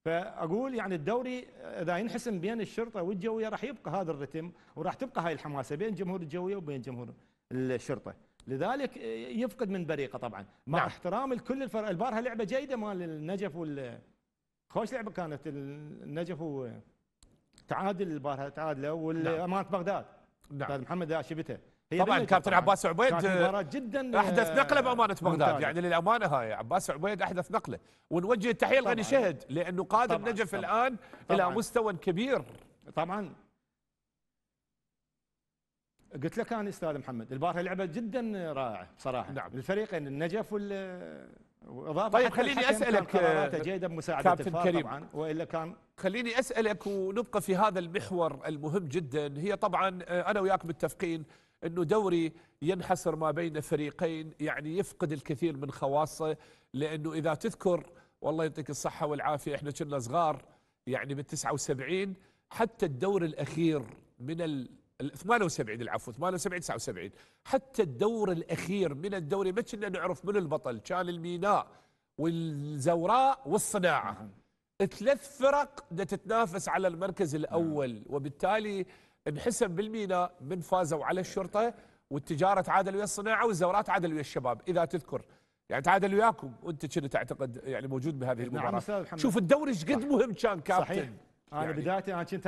فاقول يعني الدوري اذا ينحسم بين الشرطه والجويه راح يبقى هذا الرتم وراح تبقى هاي الحماسه بين جمهور الجويه وبين جمهور الشرطه لذلك يفقد من بريقه طبعا مع نعم. احترام الكل الفرق البارحه لعبه جيده مال النجف وال خوش لعبه كانت النجف و تعادل البارحه تعادلوا والامانه نعم. بغداد نعم استاذ محمد لا شبته هي طبعا كابتن عباس عبيد آه، جدا احدث آه، نقله بامانه بغداد يعني للامانه هاي عباس عبيد احدث نقله ونوجه التحيه لغني شهد لانه قاد النجف الان طبعاً. الى مستوى كبير طبعا قلت لك انا استاذ محمد البارحه لعبه جدا رائعه بصراحه نعم. الفريقين النجف وال طيب خليني اسالك آه، جيدا كابتن كريم طبعا والا كان خليني اسالك ونبقى في هذا المحور المهم جدا هي طبعا آه، انا وياك متفقين انه دوري ينحصر ما بين فريقين يعني يفقد الكثير من خواصه لانه اذا تذكر والله يعطيك الصحه والعافيه احنا كنا صغار يعني بال 79 حتى الدور الاخير من 78 العفو 78 79 حتى الدور الاخير من الدوري ما كنا نعرف من البطل كان الميناء والزوراء والصناعه ثلاث فرق تتنافس على المركز الاول نعم. وبالتالي انحسب بالميناء من فازوا على الشرطه والتجاره تعادل ويا الصناعه والزوراء تعادل ويا الشباب اذا تذكر يعني تعادل وياكم وانت كنت تعتقد يعني موجود بهذه إيه، نعم، المباراه نعم شوف الدوري ايش قد مهم كان كابتن صحيح يعني انا بدايتي انا كنت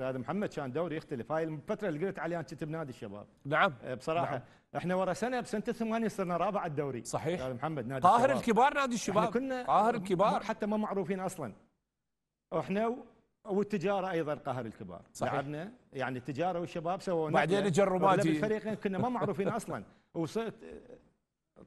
استاذ محمد كان دوري يختلف هاي الفتره اللي قلت عليها كنت بنادي الشباب نعم آه، بصراحه نعم. احنا ورا سنه بسنه ثمانيه صرنا رابع على الدوري صحيح استاذ محمد نادي قاهر الشباب. الكبار نادي الشباب كنا قاهر الكبار حتى ما معروفين اصلا احنا والتجاره ايضا قاهر الكبار صحيح. لعبنا يعني التجاره والشباب سووا بعدين الجرباتي الفريقين كنا ما معروفين اصلا وصرت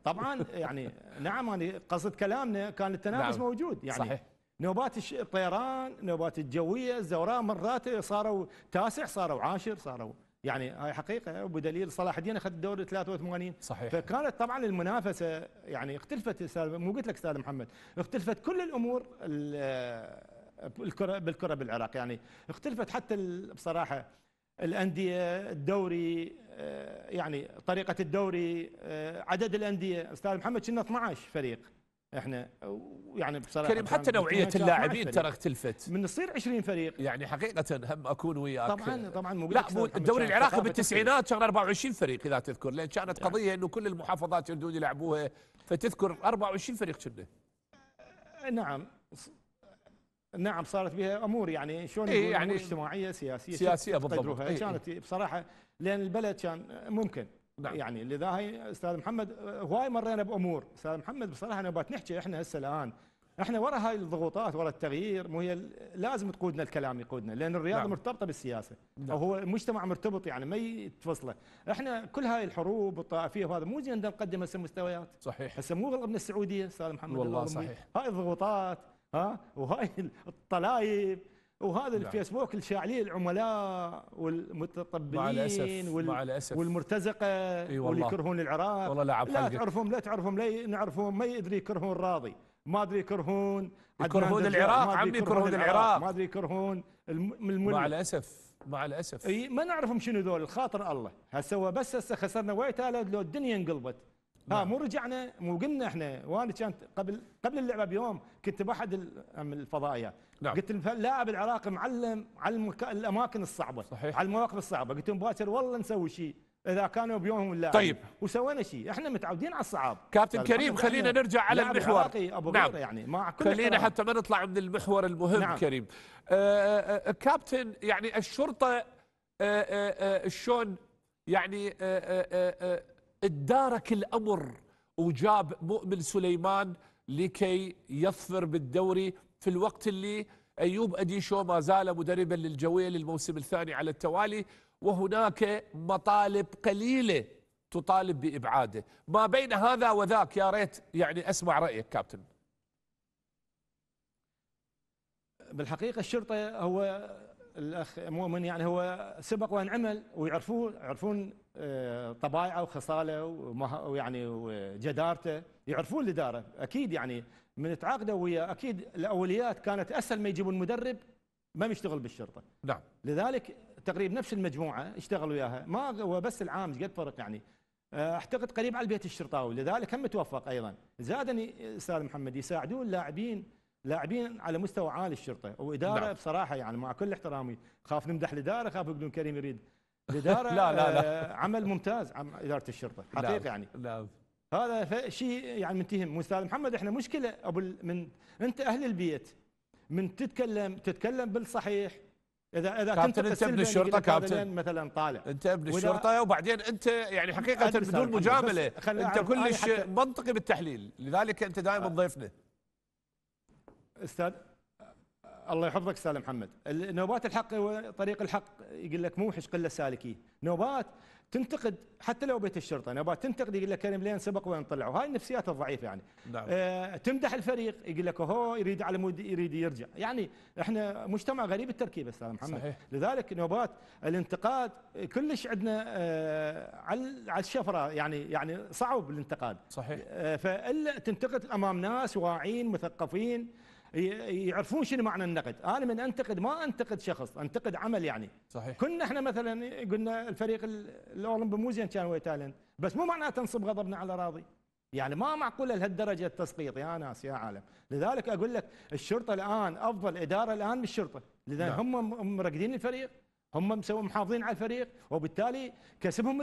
طبعا يعني نعم انا قصد كلامنا كان التنافس نعم. موجود يعني صحيح. نوبات الطيران نوبات الجويه الزوراء مرات صاروا تاسع صاروا عاشر صاروا يعني هاي حقيقه بدليل صلاح الدين اخذ الدوري 83 صحيح فكانت طبعا المنافسه يعني اختلفت استاذ مو قلت لك استاذ محمد اختلفت كل الامور الكره بالكره بالعراق يعني اختلفت حتى بصراحه الانديه الدوري آه، يعني طريقه الدوري آه، عدد الانديه استاذ محمد كنا 12 فريق احنا يعني بصراحه كريم حتى نوعيه اللاعبين ترى اختلفت من تصير 20 فريق يعني حقيقه هم اكون وياك طبعا طبعا مو لا الدوري العراقي بالتسعينات كان 24 فريق اذا تذكر لان كانت نعم. قضيه انه كل المحافظات يردون يلعبوها فتذكر 24 فريق كنا نعم نعم صارت بها امور يعني شلون إيه يعني اجتماعيه سياسيه سياسيه بالضبط إيه،, إيه كانت بصراحه لان البلد كان ممكن نعم. يعني لذا هاي استاذ محمد آه، هواي مرينا بامور استاذ محمد بصراحه انا نحكي احنا هسه الان احنا ورا هاي الضغوطات ورا التغيير مو هي لازم تقودنا الكلام يقودنا لان الرياضه نعم. مرتبطه بالسياسه نعم. وهو المجتمع مرتبط يعني ما يتفصله احنا كل هاي الحروب والطائفيه وهذا مو زين نقدم هسه مستويات صحيح هسه مو غلط من السعوديه استاذ محمد والله صحيح هاي الضغوطات ها وهاي الطلايب وهذا نعم. الفيسبوك شاعليه العملاء والمتطبلين مع الأسف. مع الأسف. والمرتزقه أي واللي يكرهون العراق والله لعب لا تعرفهم لا تعرفهم لا نعرفهم ما يدري يكرهون راضي ما ادري يكرهون يكرهون العراق عم يكرهون العراق ما ادري يكرهون الملك مع الاسف مع الاسف اي ما نعرفهم شنو ذول الخاطر الله هسه بس هسه خسرنا وايد لو الدنيا انقلبت ها نعم. مو رجعنا مو قلنا احنا وانا كانت قبل قبل اللعبه بيوم كنت باحد الفضائيات نعم. قلت اللاعب العراقي معلم على الاماكن الصعبه صحيح. على المواقف الصعبه قلت لهم باكر والله نسوي شيء اذا كانوا بيومهم اللاعب طيب وسوينا شيء احنا متعودين على الصعاب كابتن طيب، كريم خلينا نرجع على المحور أبو نعم يعني مع كل خلينا حتى ما نطلع من المحور المهم نعم. كريم آآ آه، آآ آه، آه، كابتن يعني الشرطه آآ شلون يعني ادارك الامر وجاب مؤمن سليمان لكي يظفر بالدوري في الوقت اللي ايوب اديشو ما زال مدربا للجويه للموسم الثاني على التوالي وهناك مطالب قليله تطالب بابعاده ما بين هذا وذاك يا ريت يعني اسمع رايك كابتن بالحقيقه الشرطه هو الاخ مؤمن يعني هو سبق وان عمل ويعرفوه يعرفون آه، طبايعه وخصاله ويعني وجدارته يعرفون الاداره اكيد يعني من تعاقدوا ويا اكيد الاوليات كانت اسهل ما يجيبون مدرب ما يشتغل بالشرطه نعم لذلك تقريبا نفس المجموعه اشتغلوا وياها ما هو بس العام قد فرق يعني آه، اعتقد قريب على البيت الشرطاوي لذلك هم توفق ايضا زادني استاذ محمد يساعدون لاعبين لاعبين على مستوى عالي الشرطه واداره نعم. بصراحه يعني مع كل احترامي خاف نمدح الاداره خاف يقولون كريم يريد الاداره لا لا لا آه، عمل ممتاز عم اداره الشرطه حقيقه يعني لا. هذا شيء يعني منتهم استاذ محمد احنا مشكله ابو من انت اهل البيت من تتكلم تتكلم بالصحيح اذا اذا كابتن انت ابن الشرطه كابتن مثلا طالع انت ابن الشرطه وبعدين انت يعني حقيقه بدون مجامله انت كلش منطقي بالتحليل لذلك انت دائما آه. ضيفنا استاذ الله يحفظك استاذ محمد نوبات الحق طريق الحق يقول لك موحش قله سالكيه نوبات تنتقد حتى لو بيت الشرطه نوبات تنتقد يقول لك كريم لين سبق وين طلعوا هاي النفسيات الضعيفه يعني نعم. آه تمدح الفريق يقول لك هو يريد على مود يريد يرجع يعني احنا مجتمع غريب التركيب استاذ محمد صحيح. لذلك نوبات الانتقاد كلش عندنا آه على على الشفره يعني يعني صعب الانتقاد صحيح آه فالا تنتقد امام ناس واعين مثقفين يعرفون شنو معنى النقد انا من انتقد ما انتقد شخص انتقد عمل يعني صحيح كنا احنا مثلا قلنا الفريق الاولمبي مو زين كان ويا تايلاند بس مو معناته نصب غضبنا على راضي يعني ما معقوله لهالدرجه التسقيط يا ناس يا عالم لذلك اقول لك الشرطه الان افضل اداره الان بالشرطه لذلك نعم. هم مرقدين الفريق هم مسوي محافظين على الفريق وبالتالي كسبهم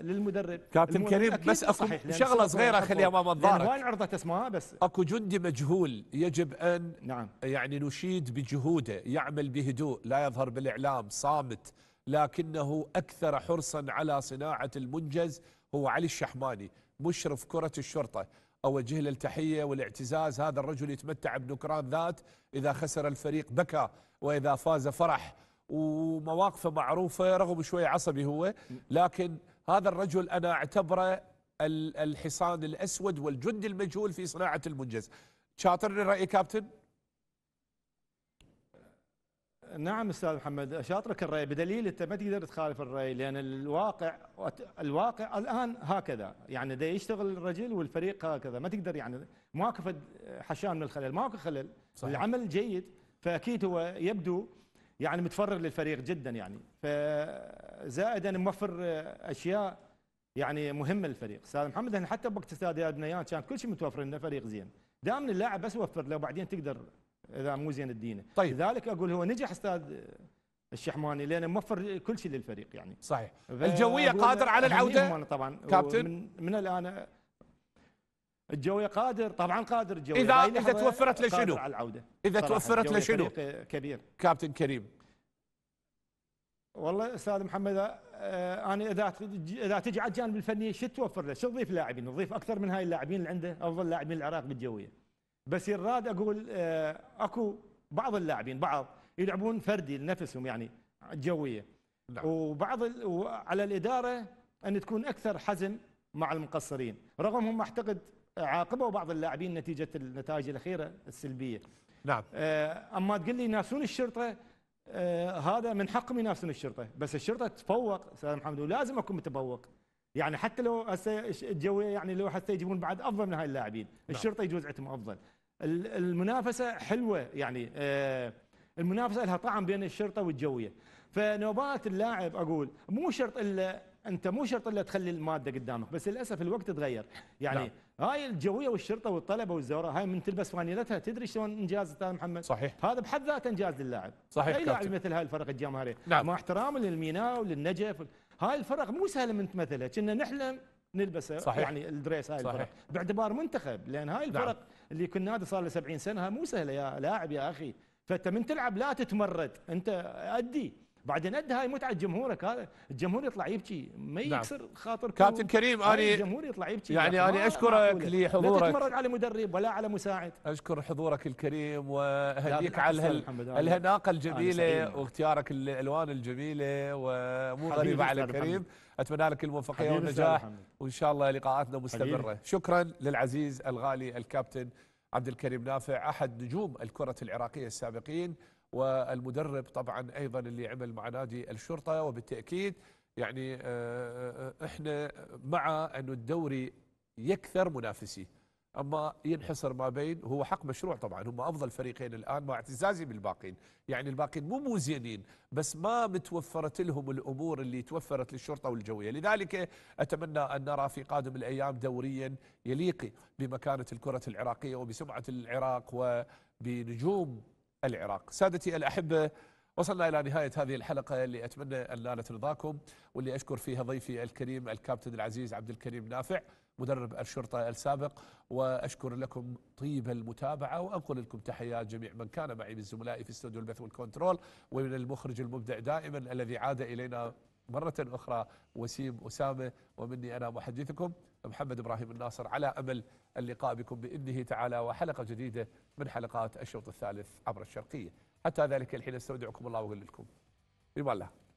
للمدرب كابتن كريم بس اكو شغله صغيره خليها امام الظاهر وين عرضت اسمها بس اكو جندي مجهول يجب ان نعم يعني نشيد بجهوده يعمل بهدوء لا يظهر بالاعلام صامت لكنه اكثر حرصا على صناعه المنجز هو علي الشحماني مشرف كره الشرطه اوجه له التحيه والاعتزاز هذا الرجل يتمتع بنكران ذات اذا خسر الفريق بكى واذا فاز فرح ومواقفه معروفه رغم شوي عصبي هو لكن هذا الرجل انا اعتبره الحصان الاسود والجند المجهول في صناعه المنجز شاطرني رايي كابتن نعم استاذ محمد اشاطرك الراي بدليل انت ما تقدر تخالف الراي لان الواقع الواقع الان هكذا يعني ده يشتغل الرجل والفريق هكذا ما تقدر يعني مواقفه حشان من الخلل ماكو خلل صحيح. العمل جيد فاكيد هو يبدو يعني متفرغ للفريق جدا يعني فزائدا موفر اشياء يعني مهمه للفريق استاذ محمد احنا حتى بوقت استاذ بنيان كان كل شيء متوفر لنا فريق زين دائما اللاعب بس وفر له وبعدين تقدر اذا مو زين تدينه طيب لذلك اقول هو نجح استاذ الشحماني لانه موفر كل شيء للفريق يعني صحيح الجويه قادر على العوده طبعا كابتن من, من الان الجوي قادر طبعا قادر الجوي اذا اذا توفرت لشنو؟ على العوده اذا توفرت لشنو؟ كبير كابتن كريم والله استاذ محمد آه، انا اذا اذا تجي على الجانب الفني شو توفر له؟ شو تضيف لاعبين؟ تضيف اكثر من هاي اللاعبين اللي عنده افضل لاعبين العراق بالجويه. بس الراد اقول آه، اكو بعض اللاعبين بعض يلعبون فردي لنفسهم يعني الجويه. نعم. وبعض على الاداره ان تكون اكثر حزم مع المقصرين، رغم هم اعتقد عاقبوا بعض اللاعبين نتيجه النتائج الاخيره السلبيه نعم آه، اما تقول لي ناسون الشرطه آه، هذا من حقهم يناسون الشرطه بس الشرطه تفوق استاذ محمد ولازم اكون متفوق يعني حتى لو هسه الجو يعني لو حتى يجيبون بعد افضل من هاي اللاعبين نعم. الشرطه يجوز عندهم افضل المنافسه حلوه يعني آه، المنافسه لها طعم بين الشرطه والجويه فنوبات اللاعب اقول مو شرط الا انت مو شرط الا تخلي الماده قدامك بس للاسف الوقت تغير يعني نعم. هاي الجويه والشرطه والطلبه والزوراء هاي من تلبس فانيلتها تدري شلون انجاز استاذ محمد صحيح هذا بحد ذاته انجاز للاعب صحيح اي لاعب مثل هاي الفرق الجماهيريه نعم. مع احترامي للميناء وللنجف هاي الفرق مو سهله من تمثلها كنا نحلم نلبسه صحيح. يعني الدريس هاي صحيح. الفرق باعتبار منتخب لان هاي الفرق نعم. اللي كنا نادي صار له 70 سنه مو سهله يا لاعب يا اخي فانت من تلعب لا تتمرد انت ادي بعدين اد هاي متعه جمهورك هذا الجمهور يطلع يبكي ما نعم. يكسر خاطر كابتن كريم اني الجمهور يطلع يبكي يعني اني آه، اشكرك لحضورك لا تتمرد على مدرب ولا على مساعد اشكر حضورك الكريم واهديك على الهناقه الجميله واختيارك الالوان الجميله ومو غريبه على كريم اتمنى لك الموفقيه والنجاح وان شاء الله لقاءاتنا مستمره شكرا للعزيز الغالي الكابتن عبد الكريم نافع احد نجوم الكره العراقيه السابقين والمدرب طبعا ايضا اللي عمل مع نادي الشرطه وبالتاكيد يعني آه، آه، احنا مع انه الدوري يكثر منافسيه اما ينحصر ما بين هو حق مشروع طبعا هم افضل فريقين الان مع اعتزازي بالباقين، يعني الباقين مو مو زينين بس ما متوفرت لهم الامور اللي توفرت للشرطه والجويه، لذلك اتمنى ان نرى في قادم الايام دوريا يليق بمكانه الكره العراقيه وبسمعه العراق وبنجوم العراق سادتي الأحبة وصلنا إلى نهاية هذه الحلقة اللي أتمنى أن نالت رضاكم واللي أشكر فيها ضيفي الكريم الكابتن العزيز عبد الكريم نافع مدرب الشرطة السابق وأشكر لكم طيب المتابعة وأنقل لكم تحيات جميع من كان معي من زملائي في استوديو البث والكنترول ومن المخرج المبدع دائما الذي عاد إلينا مرة أخرى وسيم أسامة ومني أنا محدثكم محمد إبراهيم الناصر على أمل اللقاء بكم بإذنه تعالى وحلقة جديدة من حلقات الشوط الثالث عبر الشرقية حتى ذلك الحين استودعكم الله وأقول لكم بما الله